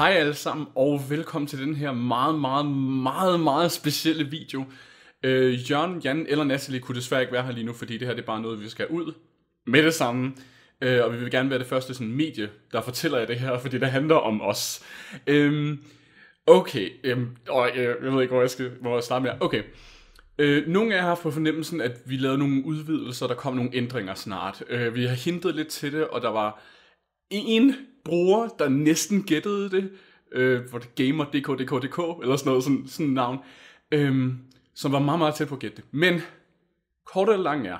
Hej alle sammen, og velkommen til den her meget, meget, meget, meget specielle video. Øh, Jørgen, Jan eller Natalie kunne desværre ikke være her lige nu, fordi det her det er bare noget, vi skal ud med det samme. Øh, og vi vil gerne være det første sådan, medie, der fortæller jer det her, fordi det handler om os. Øh, okay, øh, og, øh, jeg ved ikke, hvor jeg skal hvor jeg starte med. Okay, Øh, nogle af jer har fået fornemmelsen, at vi lavede nogle udvidelser, der kom nogle ændringer snart. Øh, vi har hintet lidt til det, og der var en bruger, der næsten gættede det, øh, hvor det gamer eller sådan noget, sådan, sådan et navn, øh, som var meget, meget tæt på at gætte det. Men kort eller lang er,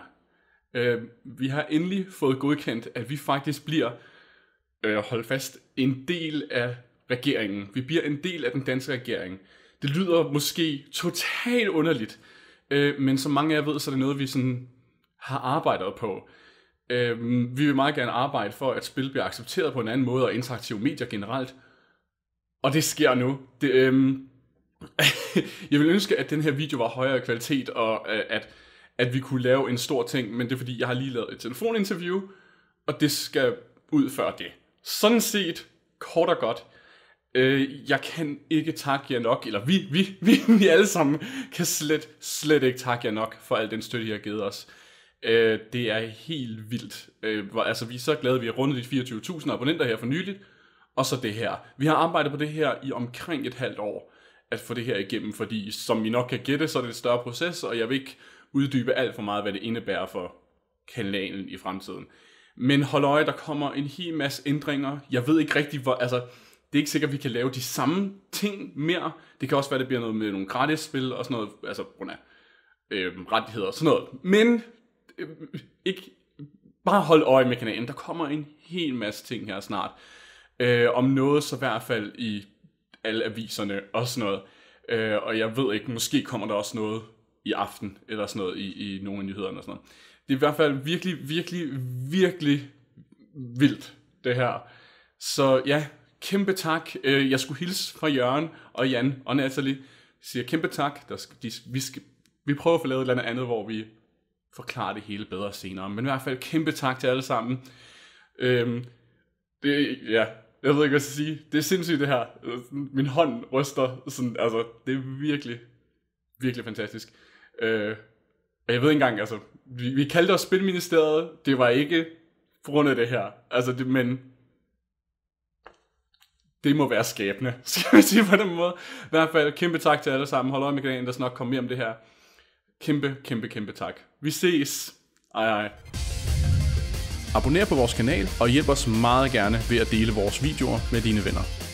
øh, vi har endelig fået godkendt, at vi faktisk bliver, øh, hold fast, en del af regeringen. Vi bliver en del af den danske regering. Det lyder måske totalt underligt, øh, men som mange af jer ved, så er det noget, vi sådan har arbejdet på. Øhm, vi vil meget gerne arbejde for, at spil bliver accepteret på en anden måde, og interaktive medier generelt. Og det sker nu. Det, øhm, jeg vil ønske, at den her video var højere kvalitet, og øh, at, at vi kunne lave en stor ting, men det er fordi, jeg har lige lavet et telefoninterview, og det skal ud før det. Sådan set, kort og godt, øh, jeg kan ikke takke jer nok, eller vi, vi, vi, vi alle sammen kan slet, slet ikke takke jer nok for al den støtte, I har givet os. Øh, det er helt vildt. Øh, hvor, altså, vi er så glade, vi har rundet de 24.000 abonnenter her for nyligt. Og så det her. Vi har arbejdet på det her i omkring et halvt år, at få det her igennem, fordi som I nok kan gætte, så er det et større proces, og jeg vil ikke uddybe alt for meget, hvad det indebærer for kanalen i fremtiden. Men hold øje, der kommer en hel masse ændringer. Jeg ved ikke rigtig, hvor... Altså, det er ikke sikkert, at vi kan lave de samme ting mere. Det kan også være, at det bliver noget med nogle gratis spil og sådan noget. Altså, grund af øh, rettigheder og sådan noget. Men øh, ikke bare hold øje med kanalen. Der kommer en hel masse ting her snart. Øh, om noget så i hvert fald i alle aviserne og sådan noget. Øh, og jeg ved ikke, måske kommer der også noget i aften eller sådan noget i, i nogle af nyhederne og sådan noget. Det er i hvert fald virkelig, virkelig, virkelig vildt, det her. Så ja, kæmpe tak. Øh, jeg skulle hilse fra Jørgen og Jan og Natalie. Jeg siger kæmpe tak. Der skal, de, vi, skal, vi prøver at få lavet et eller andet, hvor vi forklare det hele bedre senere. Men i hvert fald kæmpe tak til alle sammen. Øhm, det, ja, jeg ved ikke, hvad jeg skal sige. Det er sindssygt, det her. Min hånd ryster. Sådan, altså, det er virkelig, virkelig fantastisk. Øh, og jeg ved ikke engang, altså, vi, vi kaldte os Spilministeriet. Det var ikke på grund af det her. Altså, det, men det må være skæbne, skal vi sige på den måde. I hvert fald, kæmpe tak til alle sammen. Hold øje med kanalen, der snart kommer mere om det her. Kæmpe, kæmpe, kæmpe tak. Vi ses. Ej, ej. Abonner på vores kanal og hjælp os meget gerne ved at dele vores videoer med dine venner.